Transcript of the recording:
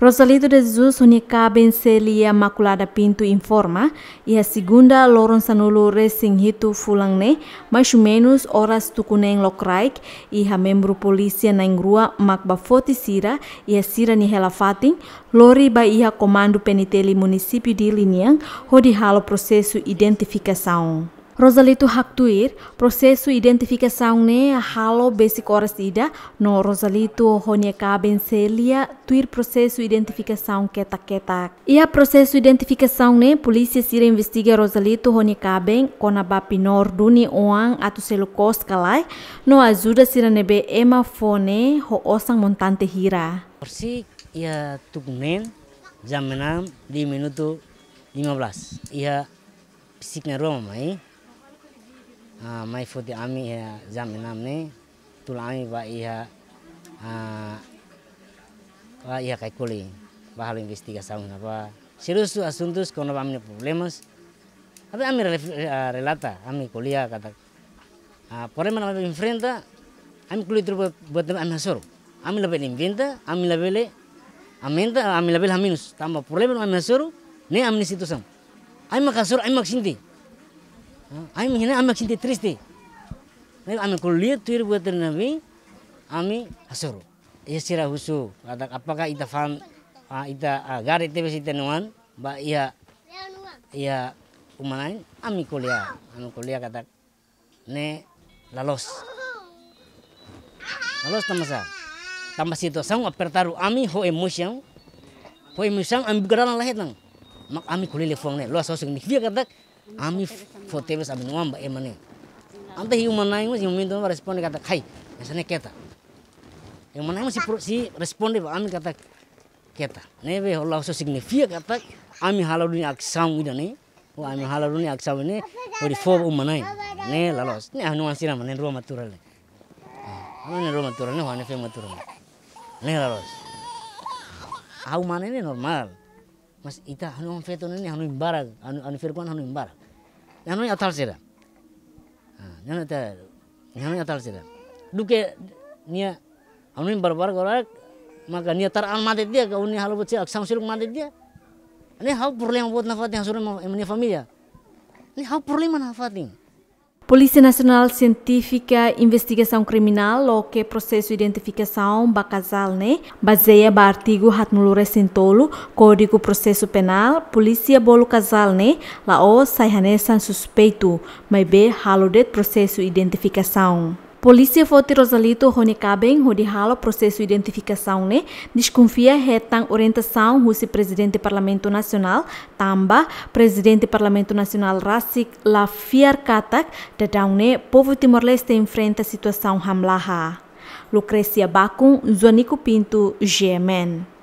Rosalito de Jesus unicaba em Celia Maculada Pinto informa e a segunda loron sanulo resing hito fulangne mais ou menos horas tukuneng lokraik e a membro polícia na ingrua makba foti sira e a sira helafatin lori ba ia comando peniteli município de Liniang hodi halo processo identificação. Rosalito tuir prosesu identifikasi ne halo basic horas ida no Rosalito honia caben selia tuir identifikasi identificação ketak ketak. Ia prosesu identifikasi ne polisi sira investiga Rosalito honia kaben kona bapi duni oang atu selukos kalai no azuda sira nebe ema fone ho osang montante hira. Persi ia tukumen jam 6 di minuto belas Ia fisiknya Roma, eh? माइफुति ah, ami ya jam enam ने tulami बा इहा wa iya kai kuli bahalo investigasaun apa serius tu asuntus kono amne problemas apa ami ah, relata ami kuliah kata ah pore mana ami enfrenta ami kuliah terbuat buat ami hasoro ami label inventa ami label aminta ami label haminus tambah problem ami hasoro ne amni situ sam ami makasur, ami maksinti আমি হেনে আমি একশো তেত্রিশতে আমি kuliah tuir buat nabi আমি Iya yasira husu adak apakah ita fam ah, ita ah, garit tebe sita nuan ba iya iya umanain Aami kuliah Aami anu kuliah kata ne lalos lalos tamasa tambah itu, sang apertaru Aami ho emosyang ho emosyang ami bergerak lahir nang mak ami kuliah lefuang ne luas sosok nih, dia kata Ami fotebes abin wamba emane. Ante hiu manai mas hiu minto ma responde kata kai esane keta. Hiu manai mas si responde ba ami kata keta. Nebe hola so signifia kata ami halau dunia aksam wida ne. Wa ami halau dunia aksam ne di fobu um Ne lalos ne ah, anu asira mane ruang matura ne. Anu ne ruang ah, matura ne wane fe maturale, ne. lalos. Au mana ne normal mas ita hanu on feto nene hanu imbara hanu hanu firkon hanu imbara ya, hanu atal sira ya, hanu ta ya, hanu atal sira duke nia hanu imbar bar gorak maka nia tar al madet dia ka uni halu bocil aksam siluk madet dia ini hal problem buat nafat yang suruh ini familia ini hal problem nafat ini Polícia Nacional Científica Investigação Criminal, ou que é processo de identificação bacasal, né? Baseia no artigo Hatmulure Sintolo, Código Processo Penal, Polícia Bolo Casal, né? Lao Saihanesan Suspeito, mas be processo de identificação. Polícia Fote Rosalito Honekaben o processo identificação né desconfia a orientação do presidente parlamento nacional tamba presidente parlamento nacional Rasik Lafiar Katak dadang né povo Timor Leste enfrenta situação hamlaha Lucrecia Bacum Zonico Pinto GMN.